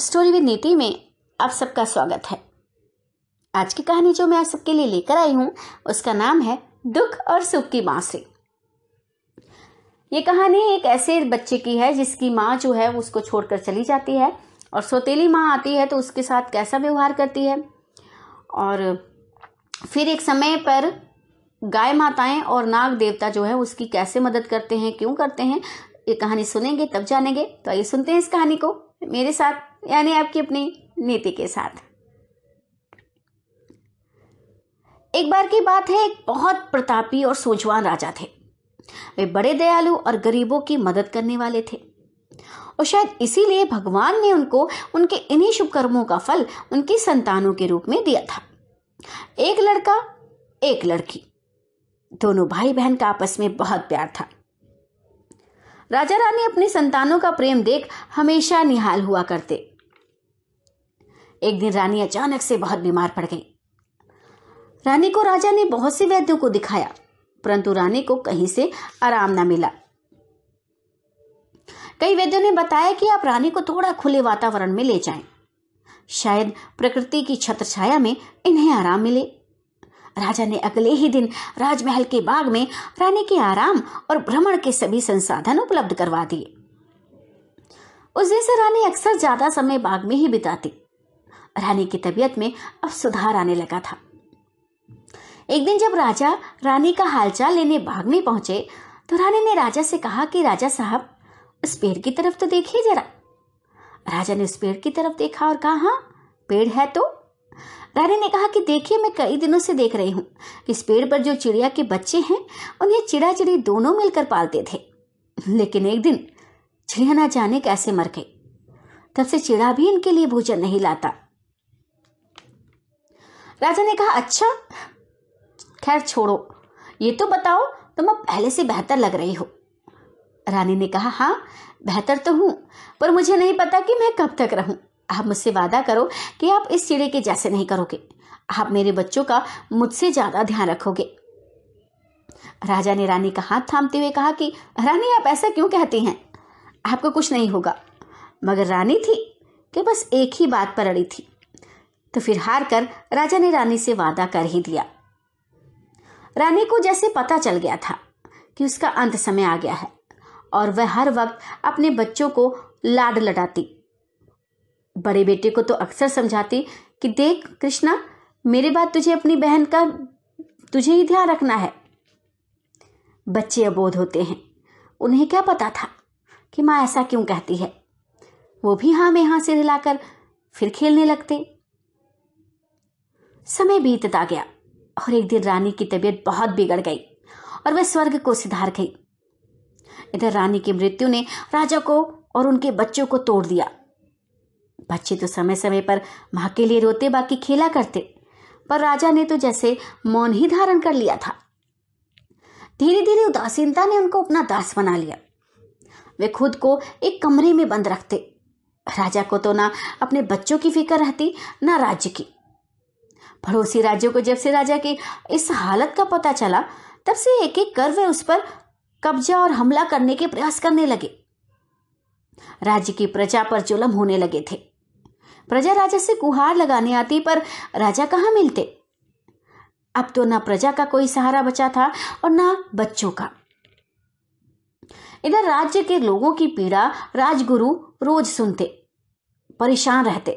Story with नीति में आप सबका स्वागत है आज की कहानी जो मैं आप सबके लिए लेकर आई हूं उसका नाम है दुख और सुख की बांसुरी ये कहानी एक ऐसे बच्चे की है जिसकी माँ जो है उसको छोड़कर चली जाती है और सोतेली माँ आती है तो उसके साथ कैसा व्यवहार करती है और फिर एक समय पर गाय माताएं और नाग देवता जो है उसकी कैसे मदद करते हैं क्यों करते हैं ये कहानी सुनेंगे तब जानेंगे तो आइए सुनते हैं इस कहानी को मेरे साथ यानी आपकी अपनी नीति के साथ एक बार की बात है एक बहुत प्रतापी और सोचवान राजा थे वे बड़े दयालु और गरीबों की मदद करने वाले थे और शायद इसीलिए भगवान ने उनको उनके इन्हीं शुभकर्मों का फल उनकी संतानों के रूप में दिया था एक लड़का एक लड़की दोनों भाई बहन का आपस में बहुत प्यार था राजा रानी अपनी संतानों का प्रेम देख हमेशा निहाल हुआ करते एक दिन रानी अचानक से बहुत बीमार पड़ गई रानी को राजा ने बहुत से वैद्यों को दिखाया परंतु रानी को कहीं से आराम ना मिला कई वैद्यों ने बताया कि आप रानी को थोड़ा खुले वातावरण में ले जाएं। शायद प्रकृति की छत्रछाया में इन्हें आराम मिले राजा ने अगले ही दिन राजमहल के बाग में रानी के आराम और भ्रमण के सभी संसाधन उपलब्ध करवा दिए उस दिन से रानी अक्सर ज्यादा समय बाग में ही बिताती रानी की तबीयत में अब सुधार आने लगा था एक दिन जब राजा रानी का हालचाल लेने में पहुंचे तो रानी ने राजा से कहा कि राजा साहब उस पेड़ की तरफ तो देखिए जरा राजा ने उस पेड़ की तरफ देखा और कहा हाँ पेड़ है तो रानी ने कहा कि देखिए मैं कई दिनों से देख रही हूँ इस पेड़ पर जो चिड़िया के बच्चे हैं उन्हें चिड़ा चिड़ी दोनों मिलकर पालते थे लेकिन एक दिन चिड़िया ना जाने कैसे मर गई तब से चिड़ा भी इनके लिए भोजन नहीं लाता राजा ने कहा अच्छा खैर छोड़ो ये तो बताओ तुम तो अब पहले से बेहतर लग रही हो रानी ने कहा हाँ बेहतर तो हूँ पर मुझे नहीं पता कि मैं कब तक रहूँ आप मुझसे वादा करो कि आप इस चिड़े के जैसे नहीं करोगे आप मेरे बच्चों का मुझसे ज़्यादा ध्यान रखोगे राजा ने रानी का हाथ थामते हुए कहा कि रानी आप ऐसा क्यों कहती हैं आपको कुछ नहीं होगा मगर रानी थी कि बस एक ही बात पर अड़ी थी तो फिर हार कर राजा ने रानी से वादा कर ही दिया रानी को जैसे पता चल गया था कि उसका अंत समय आ गया है और वह हर वक्त अपने बच्चों को लाड लटाती बड़े बेटे को तो अक्सर समझाती कि देख कृष्णा मेरे बाद तुझे अपनी बहन का तुझे ही ध्यान रखना है बच्चे अबोध होते हैं उन्हें क्या पता था कि माँ ऐसा क्यों कहती है वो भी हाँ में हाँ सिर हिलाकर फिर खेलने लगते समय बीतता गया और एक दिन रानी की तबीयत बहुत बिगड़ गई और वह स्वर्ग को सिधार गई इधर रानी की मृत्यु ने राजा को और उनके बच्चों को तोड़ दिया बच्चे तो समय समय पर मां के लिए रोते बाकी खेला करते पर राजा ने तो जैसे मौन ही धारण कर लिया था धीरे धीरे उदासीनता ने उनको अपना दास बना लिया वे खुद को एक कमरे में बंद रखते राजा को तो ना अपने बच्चों की फिक्र रहती ना राज्य की पड़ोसी राज्यों को जब से राजा की इस हालत का पता चला तब से एक एक कर वे उस पर कब्जा और हमला करने के प्रयास करने लगे राज्य की प्रजा पर जुलम होने लगे थे प्रजा राजा से गुहार लगाने आती पर राजा कहाँ मिलते अब तो ना प्रजा का कोई सहारा बचा था और ना बच्चों का इधर राज्य के लोगों की पीड़ा राजगुरु रोज सुनते परेशान रहते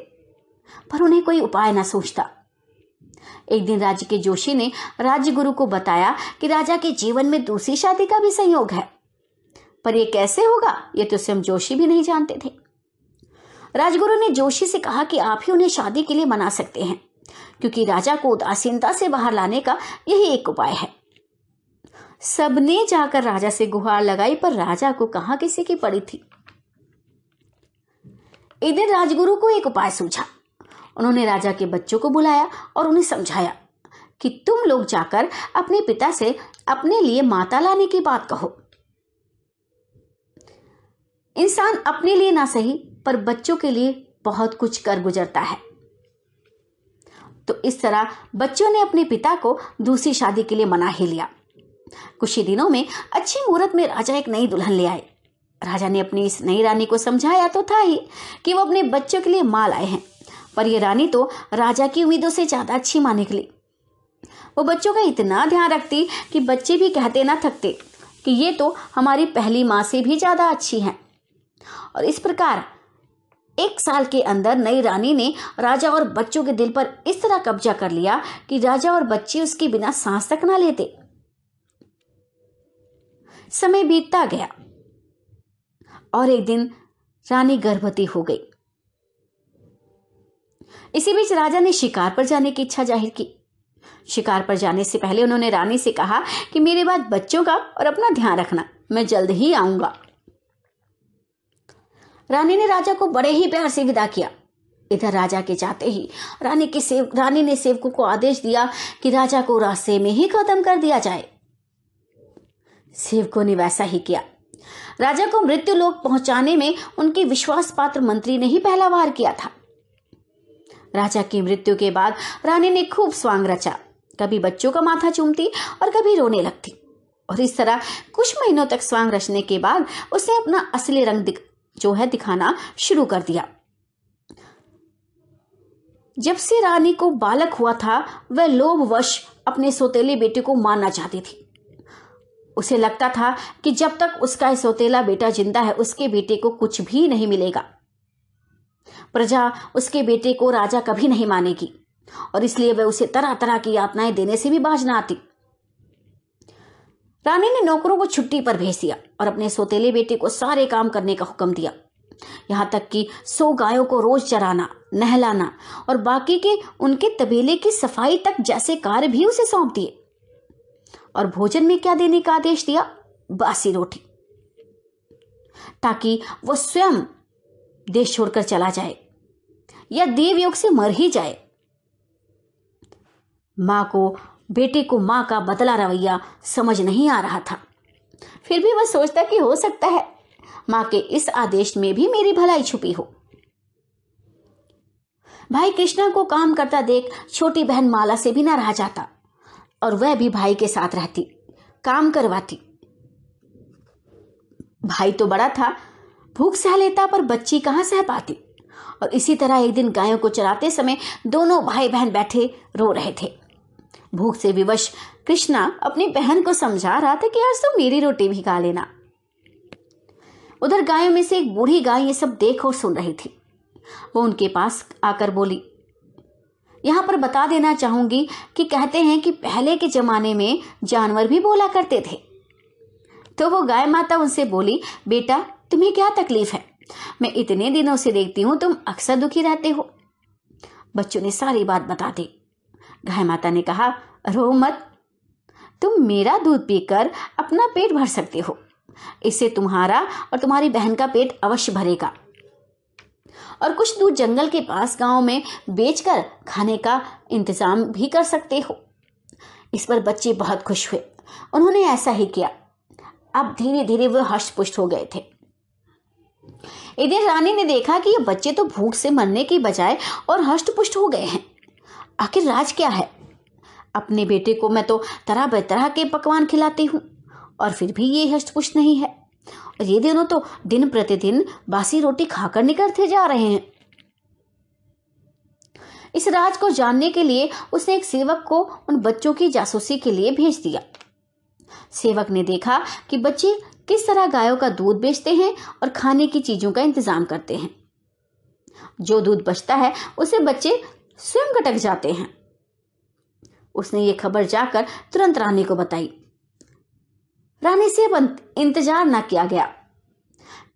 पर उन्हें कोई उपाय ना सोचता एक दिन राज्य के जोशी ने राज्य गुरु को बताया कि राजा के जीवन में दूसरी शादी का भी संयोग है पर यह कैसे होगा ये तो स्वयं जोशी भी नहीं जानते थे राजगुरु ने जोशी से कहा कि आप ही उन्हें शादी के लिए मना सकते हैं क्योंकि राजा को उदासीनता से बाहर लाने का यही एक उपाय है सबने जाकर राजा से गुहार लगाई पर राजा को कहा किसी की पड़ी थी इधर राजगुरु को एक उपाय सूझा उन्होंने राजा के बच्चों को बुलाया और उन्हें समझाया कि तुम लोग जाकर अपने पिता से अपने लिए माता लाने की बात कहो इंसान अपने लिए ना सही पर बच्चों के लिए बहुत कुछ कर गुजरता है तो इस तरह बच्चों ने अपने पिता को दूसरी शादी के लिए मना ही लिया कुछ ही दिनों में अच्छी मुहूर्त में राजा एक नई दुल्हन ले आए राजा ने अपनी इस नई रानी को समझाया तो था ही कि वो अपने बच्चों के लिए माल आए हैं पर यह रानी तो राजा की उम्मीदों से ज़्यादा अच्छी माने निकली वो बच्चों का इतना ध्यान रखती कि बच्चे भी कहते ना थकते कि ये तो हमारी पहली माँ से भी ज़्यादा अच्छी हैं और इस प्रकार एक साल के अंदर नई रानी ने राजा और बच्चों के दिल पर इस तरह कब्जा कर लिया कि राजा और बच्चे उसके बिना सांस तक ना लेते समय बीतता गया और एक दिन रानी गर्भवती हो गई इसी बीच राजा ने शिकार पर जाने की इच्छा जाहिर की शिकार पर जाने से पहले उन्होंने रानी से कहा कि मेरे बाद बच्चों का और अपना ध्यान रखना मैं जल्द ही आऊंगा रानी ने राजा को बड़े ही प्यार से विदा किया इधर राजा के जाते ही रानी के सेव रानी ने सेवकों को आदेश दिया कि राजा को रास्ते में ही खत्म कर दिया जाए सेवकों ने वैसा ही किया राजा को मृत्यु लोक पहुंचाने में उनके विश्वास पात्र मंत्री ने ही पहला वार किया था राजा की मृत्यु के बाद रानी ने खूब स्वांग रचा कभी बच्चों का माथा चूमती और कभी रोने लगती और इस तरह कुछ महीनों तक स्वांग रचने के बाद उसने अपना असली रंग दिख, जो है दिखाना शुरू कर दिया जब से रानी को बालक हुआ था वह लोभवश अपने सोतेले बेटे को मारना चाहती थी उसे लगता था कि जब तक उसका सौतेला बेटा जिंदा है उसके बेटे को कुछ भी नहीं मिलेगा प्रजा उसके बेटे को राजा कभी नहीं मानेगी और इसलिए वह उसे तरह तरह की यातनाएं देने से भी बाज न आती रानी ने नौकरों को छुट्टी पर भेज दिया और अपने सोतेले बेटे को सारे काम करने का हुक्म दिया यहां तक कि सो गायों को रोज चराना नहलाना और बाकी के उनके तबेले की सफाई तक जैसे कार्य भी उसे सौंप दिए और भोजन में क्या देने का आदेश दिया बासी रोटी ताकि वह स्वयं देश छोड़कर चला जाए या देव योग से मर ही जाए मां को बेटे को मां का बदला रवैया समझ नहीं आ रहा था फिर भी वह सोचता कि हो सकता है माँ के इस आदेश में भी मेरी भलाई छुपी हो भाई कृष्णा को काम करता देख छोटी बहन माला से भी ना रहा जाता और वह भी भाई के साथ रहती काम करवाती भाई तो बड़ा था भूख सह लेता पर बच्ची कहाँ सह पाती और इसी तरह एक दिन गायों को चराते समय दोनों भाई बहन बैठे रो रहे थे भूख से विवश कृष्णा अपनी बहन को समझा रहा था कि आज तो मेरी रोटी भी खा लेना उधर गायों में से एक बूढ़ी गाय ये सब देख और सुन रही थी वो उनके पास आकर बोली यहां पर बता देना चाहूंगी कि कहते हैं कि पहले के जमाने में जानवर भी बोला करते थे तो वो गाय माता उनसे बोली बेटा तुम्हें क्या तकलीफ है मैं इतने दिनों से देखती हूं तुम अक्सर दुखी रहते हो बच्चों ने सारी बात बता दी गाय माता ने कहा रो मत तुम मेरा दूध पीकर अपना पेट भर सकते हो इससे तुम्हारा और तुम्हारी बहन का पेट अवश्य भरेगा और कुछ दूर जंगल के पास गांव में बेचकर खाने का इंतजाम भी कर सकते हो इस पर बच्चे बहुत खुश हुए उन्होंने ऐसा ही किया अब धीरे धीरे वह हर्ष पुष्ट हो गए थे इधर रानी ने देखा कि ये बच्चे तो भूख से मरने के बजाय और हष्ट पुष्ट हो गए हैं आखिर राज क्या है अपने बेटे को मैं तो तरह बतरह के पकवान खिलाती हूँ और फिर भी ये हष्ट पुष्ट नहीं है और ये दोनों तो दिन प्रतिदिन बासी रोटी खाकर निकलते जा रहे हैं इस राज को जानने के लिए उसने एक सेवक को उन बच्चों की जासूसी के लिए भेज दिया सेवक ने देखा कि बच्चे किस तरह गायों का दूध बेचते हैं और खाने की चीज़ों का इंतज़ाम करते हैं जो दूध बचता है उसे बच्चे स्वयं कटक जाते हैं उसने ये खबर जाकर तुरंत रानी को बताई रानी से इंतजार ना किया गया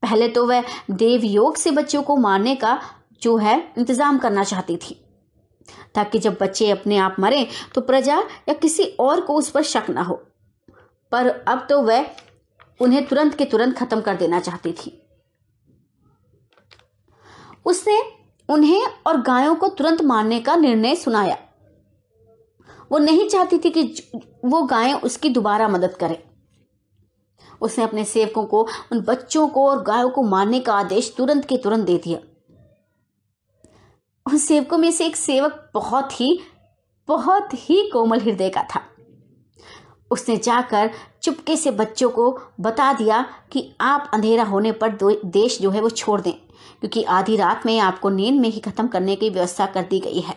पहले तो वह देव योग से बच्चों को मारने का जो है इंतजाम करना चाहती थी ताकि जब बच्चे अपने आप मरे तो प्रजा या किसी और को उस पर शक ना हो पर अब तो वह उन्हें तुरंत के तुरंत खत्म कर देना चाहती थी उसने उन्हें और गायों को तुरंत मारने का निर्णय सुनाया वो नहीं चाहती थी कि वो गायें उसकी दोबारा मदद करें उसने अपने सेवकों को उन बच्चों को और गायों को मारने का आदेश तुरंत के तुरंत दे दिया उन सेवकों में से एक सेवक बहुत ही बहुत ही कोमल हृदय का था उसने जाकर चुपके से बच्चों को बता दिया कि आप अंधेरा होने पर देश जो है वो छोड़ दें क्योंकि आधी रात में आपको नींद में ही ख़त्म करने की व्यवस्था कर दी गई है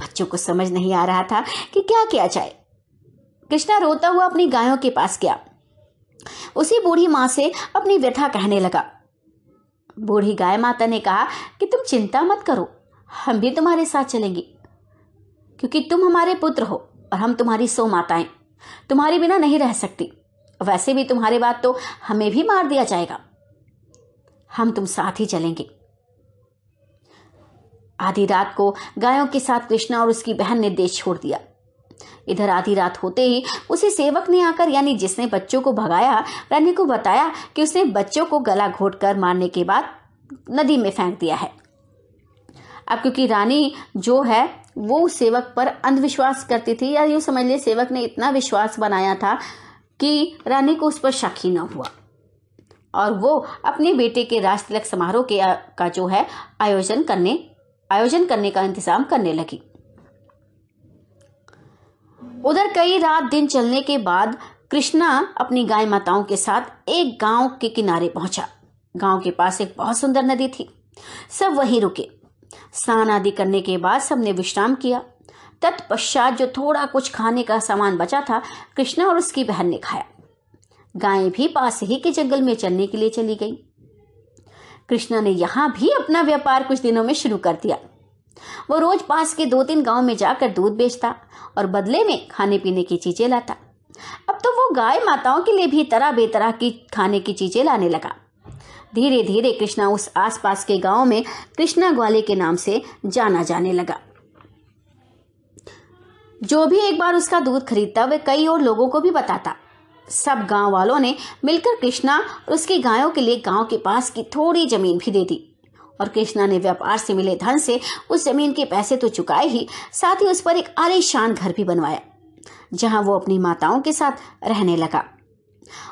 बच्चों को समझ नहीं आ रहा था कि क्या किया जाए कृष्णा रोता हुआ अपनी गायों के पास गया उसी बूढ़ी माँ से अपनी व्यथा कहने लगा बूढ़ी गाय माता ने कहा कि तुम चिंता मत करो हम भी तुम्हारे साथ चलेंगे क्योंकि तुम हमारे पुत्र हो और हम तुम्हारी सो माताएं तुम्हारे बिना नहीं रह सकती वैसे भी तुम्हारे बाद तो हमें भी मार दिया जाएगा हम तुम साथ ही चलेंगे आधी रात को गायों के साथ कृष्णा और उसकी बहन ने देश छोड़ दिया इधर आधी रात होते ही उसी सेवक ने आकर यानी जिसने बच्चों को भगाया रानी को बताया कि उसने बच्चों को गला घोट कर मारने के बाद नदी में फेंक दिया है अब क्योंकि रानी जो है वो सेवक पर अंधविश्वास करती थी या यूं समझ लिए सेवक ने इतना विश्वास बनाया था कि रानी को उस पर शक ही न हुआ और वो अपने बेटे के राजतिलक समारोह के का जो है आयोजन करने आयोजन करने का इंतजाम करने लगी उधर कई रात दिन चलने के बाद कृष्णा अपनी गाय माताओं के साथ एक गांव के किनारे पहुंचा गांव के पास एक बहुत सुंदर नदी थी सब वहीं रुके स्नान आदि करने के बाद सबने विश्राम किया तत्पश्चात जो थोड़ा कुछ खाने का सामान बचा था कृष्णा और उसकी बहन ने खाया गायें भी पास ही के जंगल में चलने के लिए चली गई कृष्णा ने यहां भी अपना व्यापार कुछ दिनों में शुरू कर दिया वो रोज पास के दो तीन गांव में जाकर दूध बेचता और बदले में खाने पीने की चीजें लाता अब तो वो गाय माताओं के लिए भी तरह बेतरह की खाने की चीजें लाने लगा धीरे धीरे कृष्णा उस आसपास के गांव में कृष्णा ग्वाले के नाम से जाना जाने लगा जो भी एक बार उसका दूध खरीदता वह कई और लोगों को भी बताता सब गांव वालों ने मिलकर कृष्णा और उसकी गायों के लिए गांव के पास की थोड़ी जमीन भी दे दी और कृष्णा ने व्यापार से मिले धन से उस जमीन के पैसे तो चुकाए ही साथ ही उस पर एक आलीशान घर भी बनवाया जहां वो अपनी माताओं के साथ रहने लगा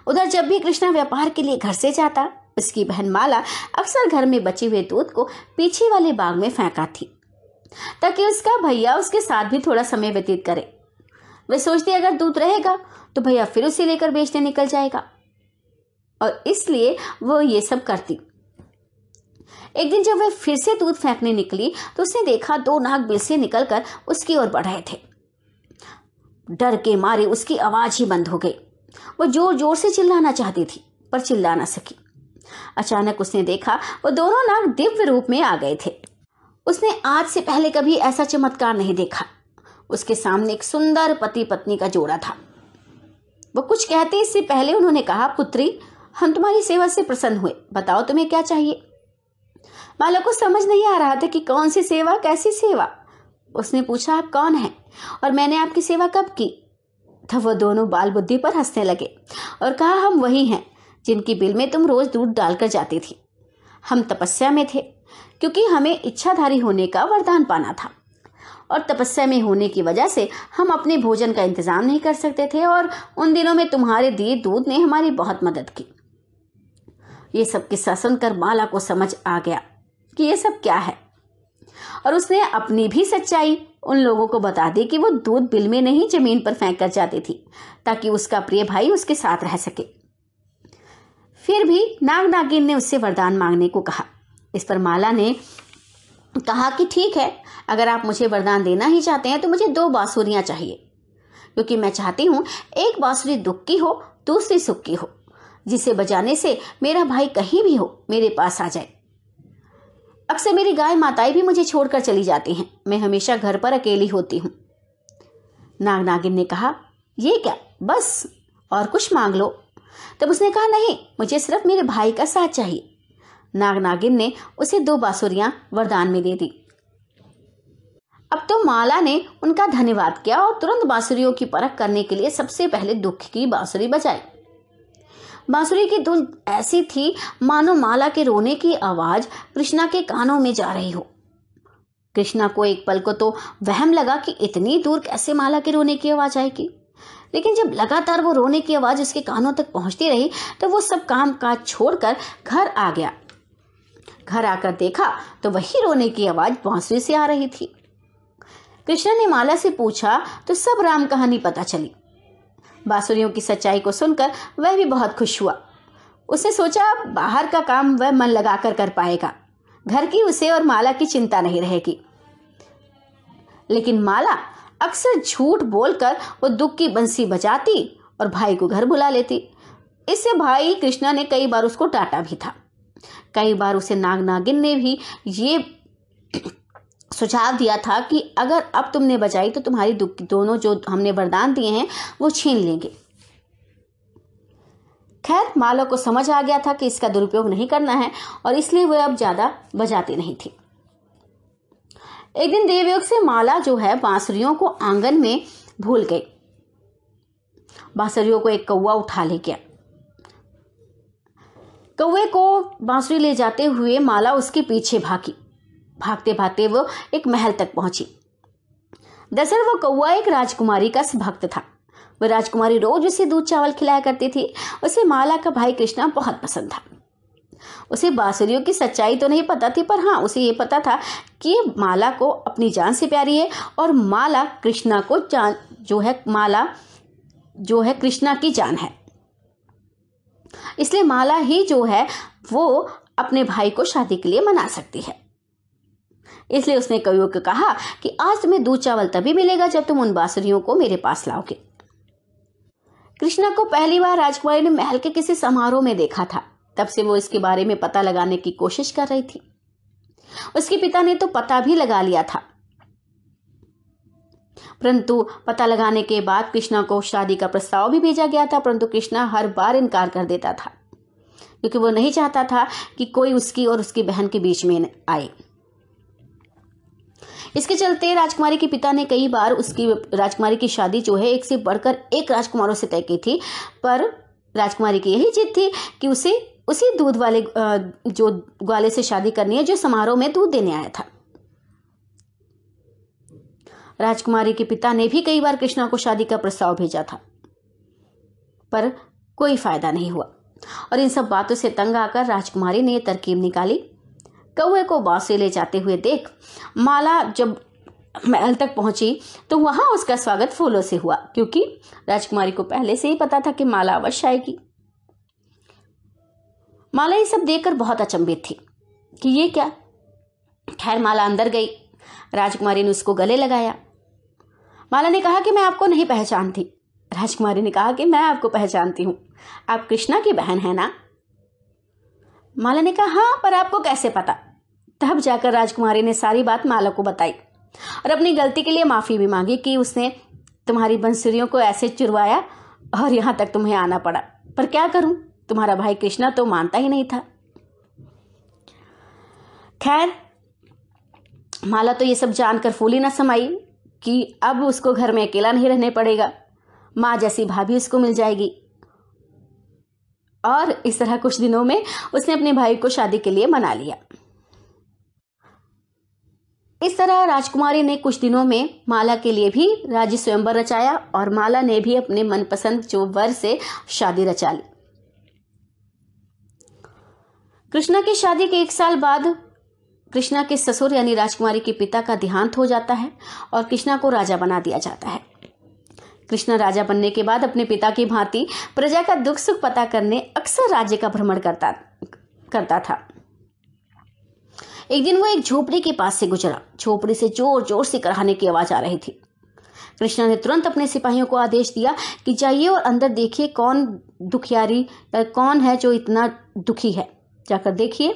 उधर जब भी कृष्णा व्यापार के लिए घर से जाता इसकी बहन माला अक्सर घर में बचे हुए दूध को पीछे वाले बाग में फेंका थी ताकि उसका भैया उसके साथ भी थोड़ा समय व्यतीत करे वे सोचती अगर दूध रहेगा तो भैया फिर उसे लेकर बेचने निकल जाएगा और इसलिए वो ये सब करती एक दिन जब वह फिर से दूध फेंकने निकली तो उसने देखा दो नाग बिल से निकलकर उसकी ओर बढ़ रहे थे डर के मारे उसकी आवाज ही बंद हो गई वो जोर जोर से चिल्लाना चाहती थी पर चिल्ला ना सकी अचानक उसने देखा वो दोनों नाग दिव्य रूप में आ गए थे उसने आज से पहले कभी ऐसा चमत्कार नहीं देखा उसके सामने एक सुंदर पति पत्नी का जोड़ा था वो कुछ कहते इससे पहले उन्होंने कहा पुत्री हम तुम्हारी सेवा से प्रसन्न हुए बताओ तुम्हें क्या चाहिए बालक को समझ नहीं आ रहा था कि कौन सी सेवा कैसी सेवा उसने पूछा आप कौन है और मैंने आपकी सेवा कब की तब वो दोनों बाल बुद्धि पर हंसने लगे और कहा हम वही हैं जिनकी बिल में तुम रोज दूध डालकर जाती थी हम तपस्या में थे क्योंकि हमें इच्छाधारी होने का वरदान पाना था और तपस्या में होने की वजह से हम अपने भोजन का इंतज़ाम नहीं कर सकते थे और उन दिनों में तुम्हारे दिए दूध ने हमारी बहुत मदद की ये सब किस्सा सुनकर माला को समझ आ गया कि ये सब क्या है और उसने अपनी भी सच्चाई उन लोगों को बता दी कि वो दूध बिल में नहीं जमीन पर फेंक कर जाती थी ताकि उसका प्रिय भाई उसके साथ रह सके फिर भी नाग नागिन ने उससे वरदान मांगने को कहा इस पर माला ने कहा कि ठीक है अगर आप मुझे वरदान देना ही चाहते हैं तो मुझे दो बांसुरियां चाहिए क्योंकि मैं चाहती हूं एक बांसुरी दुख की हो दूसरी सुख की हो जिसे बजाने से मेरा भाई कहीं भी हो मेरे पास आ जाए अक्सर मेरी गाय माताएं भी मुझे छोड़कर चली जाती हैं मैं हमेशा घर पर अकेली होती हूँ नाग नागिन ने कहा यह क्या बस और कुछ मांग लो तब उसने कहा नहीं मुझे सिर्फ मेरे भाई का साथ चाहिए नाग नागिन ने उसे दो बांसुरियां वरदान में दे दी अब तो माला ने उनका धन्यवाद किया और तुरंत बांसुरियों की परख करने के लिए सबसे पहले दुख की बांसुरी बजाई बांसुरी की धुन ऐसी थी मानो माला के रोने की आवाज कृष्णा के कानों में जा रही हो कृष्णा को एक पल को तो वहम लगा कि इतनी दूर कैसे माला के रोने की आवाज आएगी लेकिन जब लगातार वो रोने की आवाज़ उसके कानों तक पहुंचती रही तो वो सब काम काज छोड़कर घर आ गया घर आकर देखा तो वही रोने की आवाज़ बांसुरी से आ रही थी कृष्णा ने माला से पूछा तो सब राम कहानी पता चली बांसुरियों की सच्चाई को सुनकर वह भी बहुत खुश हुआ उसने सोचा बाहर का काम वह मन लगाकर कर पाएगा घर की उसे और माला की चिंता नहीं रहेगी लेकिन माला अक्सर झूठ बोलकर वो दुख की बंसी बजाती और भाई को घर बुला लेती इससे भाई कृष्णा ने कई बार उसको डांटा भी था कई बार उसे नाग नागिन ने भी ये सुझाव दिया था कि अगर अब तुमने बचाई तो तुम्हारी दुख दोनों जो हमने वरदान दिए हैं वो छीन लेंगे खैर माला को समझ आ गया था कि इसका दुरुपयोग नहीं करना है और इसलिए वह अब ज़्यादा बजाती नहीं थी एक दिन देवयोग से माला जो है बांसुरियों को आंगन में भूल गई बांसुरियों को एक कौआ उठा ले गया कौए को बांसुरी ले जाते हुए माला उसके पीछे भागी भागते भागते वो एक महल तक पहुंची दरअसल वो कौआ एक राजकुमारी का भक्त था वह राजकुमारी रोज उसे दूध चावल खिलाया करती थी उसे माला का भाई कृष्णा बहुत पसंद था उसे बांसुरियों की सच्चाई तो नहीं पता थी पर हाँ उसे ये पता था कि माला को अपनी जान से प्यारी है और माला कृष्णा को जान जो है माला जो है कृष्णा की जान है इसलिए माला ही जो है वो अपने भाई को शादी के लिए मना सकती है इसलिए उसने कवियों को कहा कि आज तुम्हें दूध चावल तभी मिलेगा जब तुम उन बांसुरियों को मेरे पास लाओगे कृष्णा को पहली बार राजकुमारी ने महल के किसी समारोह में देखा था तब से वो इसके बारे में पता लगाने की कोशिश कर रही थी उसके पिता ने तो पता भी लगा लिया था परंतु पता लगाने के बाद कृष्णा को शादी का प्रस्ताव भी भेजा गया था परंतु कृष्णा हर बार इनकार कर देता था क्योंकि वो नहीं चाहता था कि कोई उसकी और उसकी बहन के बीच में आए इसके चलते राजकुमारी के पिता ने कई बार उसकी राजकुमारी की शादी जो है एक से बढ़कर एक राजकुमारों से तय की थी पर राजकुमारी की यही जिद थी कि उसे उसी दूध वाले जो ग्वाले से शादी करनी है जो समारोह में दूध देने आया था राजकुमारी के पिता ने भी कई बार कृष्णा को शादी का प्रस्ताव भेजा था पर कोई फायदा नहीं हुआ और इन सब बातों से तंग आकर राजकुमारी ने यह तरकीब निकाली कौए को बांस ले जाते हुए देख माला जब महल तक पहुंची तो वहां उसका स्वागत फूलों से हुआ क्योंकि राजकुमारी को पहले से ही पता था कि माला अवश्य आएगी माला ये सब देखकर बहुत अचंभित थी कि ये क्या खैर माला अंदर गई राजकुमारी ने उसको गले लगाया माला ने कहा कि मैं आपको नहीं पहचानती राजकुमारी ने कहा कि मैं आपको पहचानती हूँ आप कृष्णा की बहन है ना माला ने कहा हाँ पर आपको कैसे पता तब जाकर राजकुमारी ने सारी बात माला को बताई और अपनी गलती के लिए माफ़ी भी मांगी कि उसने तुम्हारी बंसुरियों को ऐसे चुरवाया और यहां तक तुम्हें आना पड़ा पर क्या करूं तुम्हारा भाई कृष्णा तो मानता ही नहीं था खैर माला तो ये सब जानकर फूली ना समाई कि अब उसको घर में अकेला नहीं रहने पड़ेगा माँ जैसी भाभी उसको मिल जाएगी और इस तरह कुछ दिनों में उसने अपने भाई को शादी के लिए मना लिया इस तरह राजकुमारी ने कुछ दिनों में माला के लिए भी राज्य स्वयंवर रचाया और माला ने भी अपने मनपसंद जो वर से शादी रचा ली कृष्णा की शादी के एक साल बाद कृष्णा के ससुर यानी राजकुमारी के पिता का देहांत हो जाता है और कृष्णा को राजा बना दिया जाता है कृष्णा राजा बनने के बाद अपने पिता की भांति प्रजा का दुख सुख पता करने अक्सर राज्य का भ्रमण करता करता था एक दिन वो एक झोपड़ी के पास से गुजरा झोपड़ी से जोर जोर से कराने की आवाज आ रही थी कृष्णा ने तुरंत अपने सिपाहियों को आदेश दिया कि जाइए और अंदर देखिए कौन दुखियारी कौन है जो इतना दुखी है जाकर देखिए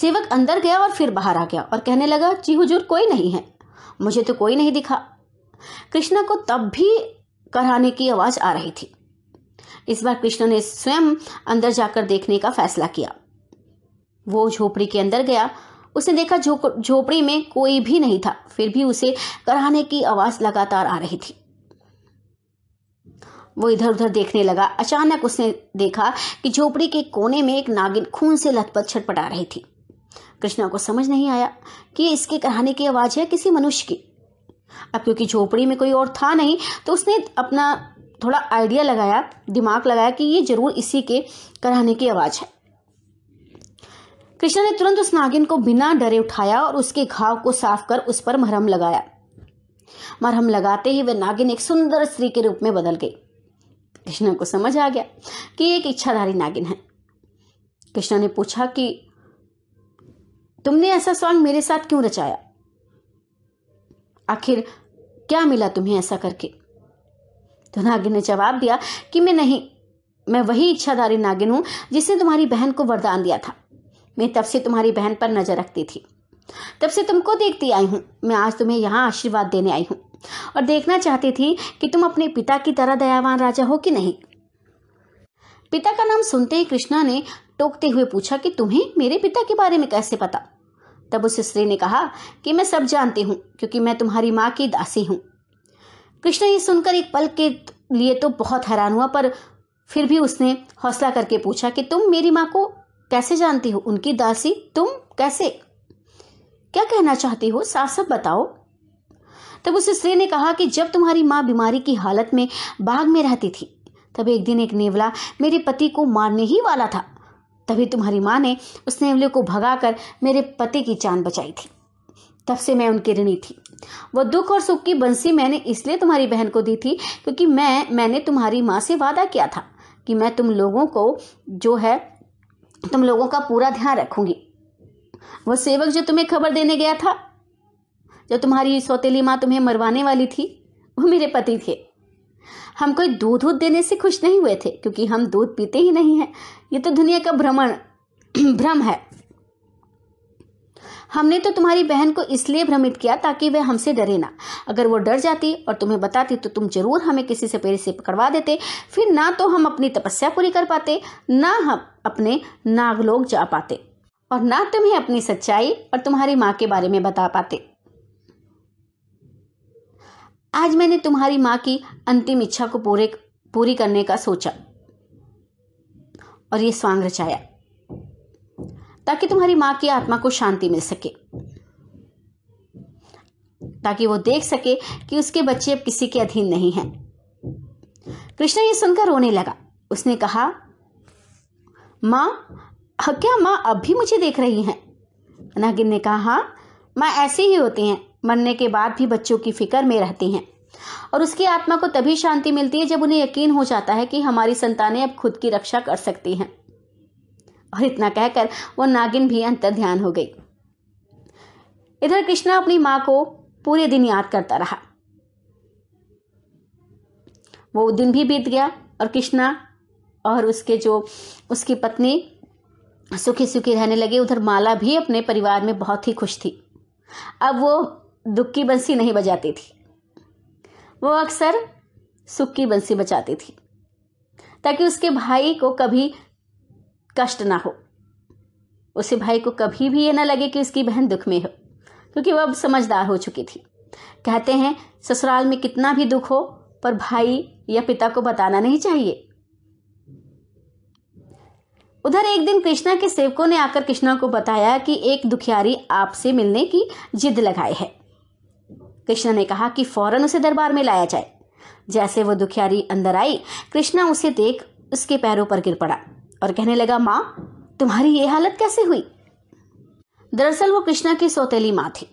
सेवक अंदर गया और फिर बाहर आ गया और कहने लगा जी हुजूर कोई नहीं है मुझे तो कोई नहीं दिखा कृष्णा को तब भी कराने की आवाज़ आ रही थी इस बार कृष्णा ने स्वयं अंदर जाकर देखने का फैसला किया वो झोपड़ी के अंदर गया उसने देखा झोपड़ी में कोई भी नहीं था फिर भी उसे कराने की आवाज़ लगातार आ रही थी वो इधर उधर देखने लगा अचानक उसने देखा कि झोपड़ी के कोने में एक नागिन खून से लथपथ छटपटा रही थी कृष्णा को समझ नहीं आया कि इसके कराने की आवाज़ है किसी मनुष्य की अब क्योंकि झोपड़ी में कोई और था नहीं तो उसने अपना थोड़ा आइडिया लगाया दिमाग लगाया कि ये जरूर इसी के कराने की आवाज़ है कृष्णा ने तुरंत उस नागिन को बिना डरे उठाया और उसके घाव को साफ कर उस पर मरहम लगाया मरहम लगाते ही वह नागिन एक सुंदर स्त्री के रूप में बदल गई कृष्णा को समझ आ गया कि एक इच्छाधारी नागिन है कृष्णा ने पूछा कि तुमने ऐसा सॉन्ग मेरे साथ क्यों रचाया आखिर क्या मिला तुम्हें ऐसा करके तो नागिन ने जवाब दिया कि मैं नहीं मैं वही इच्छाधारी नागिन हूं जिसने तुम्हारी बहन को वरदान दिया था मैं तब से तुम्हारी बहन पर नज़र रखती थी तब से तुमको देखती आई हूं मैं आज तुम्हें यहां आशीर्वाद देने आई हूं और देखना चाहती थी कि तुम अपने पिता की तरह दयावान राजा हो कि नहीं पिता का नाम सुनते ही कृष्णा ने टोकते हुए पूछा कि तुम्हें मेरे पिता के बारे में कैसे पता तब उस स्त्री ने कहा कि मैं सब जानती हूं क्योंकि मैं तुम्हारी माँ की दासी हूं कृष्णा ये सुनकर एक पल के लिए तो बहुत हैरान हुआ पर फिर भी उसने हौसला करके पूछा कि तुम मेरी माँ को कैसे जानती हो उनकी दासी तुम कैसे क्या कहना चाहती हो साफ साफ बताओ तब उस स्त्री ने कहा कि जब तुम्हारी माँ बीमारी की हालत में बाग में रहती थी तब एक दिन एक नेवला मेरे पति को मारने ही वाला था तभी तुम्हारी माँ ने उस नेवले को भगाकर मेरे पति की जान बचाई थी तब से मैं उनकी ऋणी थी वह दुख और सुख की बंसी मैंने इसलिए तुम्हारी बहन को दी थी क्योंकि मैं मैंने तुम्हारी माँ से वादा किया था कि मैं तुम लोगों को जो है तुम लोगों का पूरा ध्यान रखूंगी वह सेवक जो तुम्हें खबर देने गया था जो तुम्हारी सौतेली माँ तुम्हें मरवाने वाली थी वो मेरे पति थे हम कोई दूध उध देने से खुश नहीं हुए थे क्योंकि हम दूध पीते ही नहीं हैं ये तो दुनिया का भ्रमण भ्रम है हमने तो तुम्हारी बहन को इसलिए भ्रमित किया ताकि वह हमसे डरे ना अगर वो डर जाती और तुम्हें बताती तो तुम जरूर हमें किसी से पेड़ से पकड़वा देते फिर ना तो हम अपनी तपस्या पूरी कर पाते ना हम अपने नागलोक जा पाते और ना तुम्हें अपनी सच्चाई और तुम्हारी माँ के बारे में बता पाते आज मैंने तुम्हारी माँ की अंतिम इच्छा को पूरे पूरी करने का सोचा और ये स्वांग रचाया ताकि तुम्हारी मां की आत्मा को शांति मिल सके ताकि वो देख सके कि उसके बच्चे अब किसी के अधीन नहीं हैं कृष्णा ये सुनकर रोने लगा उसने कहा मां क्या माँ अब भी मुझे देख रही हैं नागिन ने कहा हां मां ऐसे ही होती हैं मरने के बाद भी बच्चों की फिक्र में रहते हैं और उसकी आत्मा को तभी शांति मिलती है जब उन्हें यकीन हो जाता है कि हमारी संतानें अब खुद की रक्षा कर सकती हैं और इतना कहकर वो नागिन भी अंतर ध्यान हो गई इधर कृष्णा अपनी माँ को पूरे दिन याद करता रहा वो दिन भी बीत गया और कृष्णा और उसके जो उसकी पत्नी सुखी सुखी रहने लगे उधर माला भी अपने परिवार में बहुत ही खुश थी अब वो दुख की बंसी नहीं बजाती थी वो अक्सर सुख की बंसी बजाती थी ताकि उसके भाई को कभी कष्ट ना हो उसे भाई को कभी भी ये ना लगे कि उसकी बहन दुख में हो क्योंकि वह अब समझदार हो चुकी थी कहते हैं ससुराल में कितना भी दुख हो पर भाई या पिता को बताना नहीं चाहिए उधर एक दिन कृष्णा के सेवकों ने आकर कृष्णा को बताया कि एक दुखियारी आपसे मिलने की जिद लगाई है कृष्ण ने कहा कि फौरन उसे दरबार में लाया जाए जैसे वो दुखियारी अंदर आई कृष्णा उसे देख उसके पैरों पर गिर पड़ा और कहने लगा माँ तुम्हारी ये हालत कैसे हुई दरअसल वो कृष्णा की सौतेली माँ थी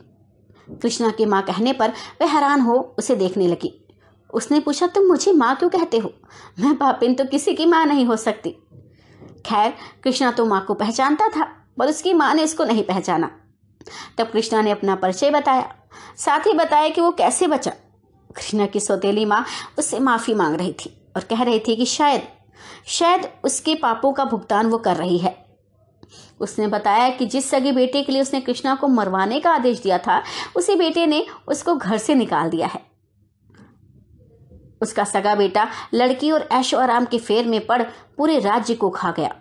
कृष्णा की माँ कहने पर वह हैरान हो उसे देखने लगी उसने पूछा तुम मुझे माँ क्यों कहते हो मैं पापिन तो किसी की माँ नहीं हो सकती खैर कृष्णा तो माँ को पहचानता था पर उसकी माँ ने उसको नहीं पहचाना तब कृष्णा ने अपना परिचय बताया साथ ही बताया कि वो कैसे बचा कृष्णा की सौतेली माँ उससे माफ़ी मांग रही थी और कह रही थी कि शायद शायद उसके पापों का भुगतान वो कर रही है उसने बताया कि जिस सगे बेटे के लिए उसने कृष्णा को मरवाने का आदेश दिया था उसी बेटे ने उसको घर से निकाल दिया है उसका सगा बेटा लड़की और ऐशो आराम के फेर में पड़ पूरे राज्य को खा गया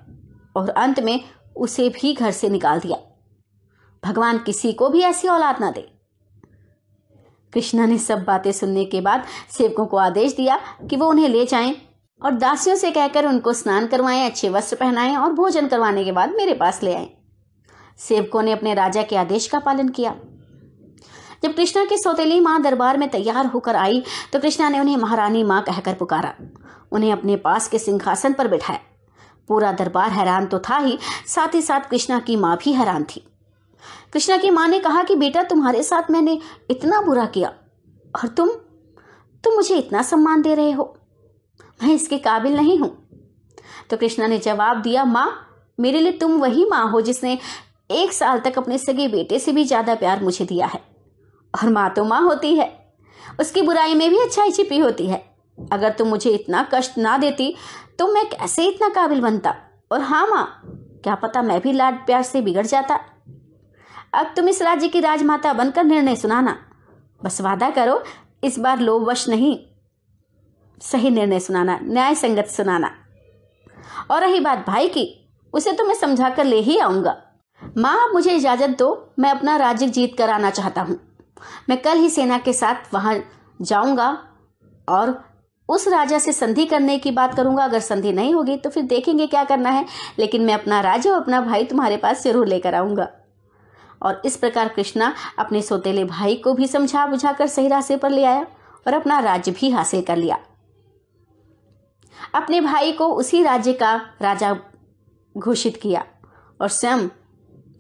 और अंत में उसे भी घर से निकाल दिया भगवान किसी को भी ऐसी औलाद ना दे कृष्णा ने सब बातें सुनने के बाद सेवकों को आदेश दिया कि वो उन्हें ले जाएं और दासियों से कहकर उनको स्नान करवाएं अच्छे वस्त्र पहनाएं और भोजन करवाने के बाद मेरे पास ले आएं सेवकों ने अपने राजा के आदेश का पालन किया जब कृष्णा की सौतेली माँ दरबार में तैयार होकर आई तो कृष्णा ने उन्हें महारानी माँ कहकर पुकारा उन्हें अपने पास के सिंहासन पर बिठाया पूरा दरबार हैरान तो था ही साथ ही साथ कृष्णा की माँ भी हैरान थी कृष्णा की माँ ने कहा कि बेटा तुम्हारे साथ मैंने इतना बुरा किया और तुम तुम मुझे इतना सम्मान दे रहे हो मैं इसके काबिल नहीं हूँ तो कृष्णा ने जवाब दिया माँ मेरे लिए तुम वही माँ हो जिसने एक साल तक अपने सगे बेटे से भी ज़्यादा प्यार मुझे दिया है और माँ तो माँ होती है उसकी बुराई में भी अच्छाई छिपी होती है अगर तुम मुझे इतना कष्ट ना देती तो मैं कैसे इतना काबिल बनता और हाँ माँ क्या पता मैं भी लाड प्यार से बिगड़ जाता अब तुम इस राज्य की राजमाता बनकर निर्णय सुनाना बस वादा करो इस बार लोभवश नहीं सही निर्णय सुनाना न्याय संगत सुनाना और रही बात भाई की उसे तो मैं समझा कर ले ही आऊंगा माँ मुझे इजाज़त दो मैं अपना राज्य जीत कर आना चाहता हूँ मैं कल ही सेना के साथ वहां जाऊंगा और उस राजा से संधि करने की बात करूंगा अगर संधि नहीं होगी तो फिर देखेंगे क्या करना है लेकिन मैं अपना राज्य और अपना भाई तुम्हारे पास जरूर लेकर आऊंगा और इस प्रकार कृष्णा अपने सोतेले भाई को भी समझा बुझाकर सही रास्ते पर ले आया और अपना राज्य भी हासिल कर लिया अपने भाई को उसी राज्य का राजा घोषित किया और स्वयं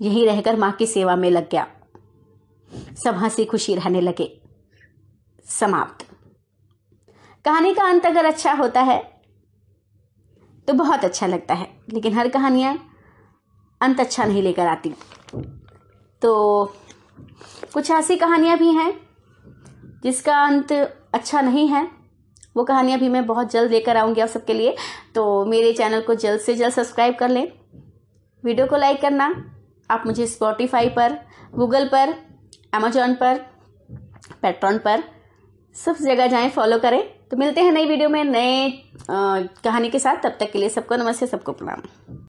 यहीं रहकर मां की सेवा में लग गया सब हंसी खुशी रहने लगे समाप्त कहानी का अंत अगर अच्छा होता है तो बहुत अच्छा लगता है लेकिन हर कहानियां अंत अच्छा नहीं लेकर आती तो कुछ ऐसी कहानियाँ भी हैं जिसका अंत अच्छा नहीं है वो कहानियाँ भी मैं बहुत जल्द लेकर आऊँगी आप सबके लिए तो मेरे चैनल को जल्द से जल्द सब्सक्राइब कर लें वीडियो को लाइक करना आप मुझे स्पॉटिफाई पर गूगल पर अमेजोन पर पेट्रॉन पर सब जगह जाएं फॉलो करें तो मिलते हैं नई वीडियो में नए कहानी के साथ तब तक के लिए सबको नमस्ते सबको प्रणाम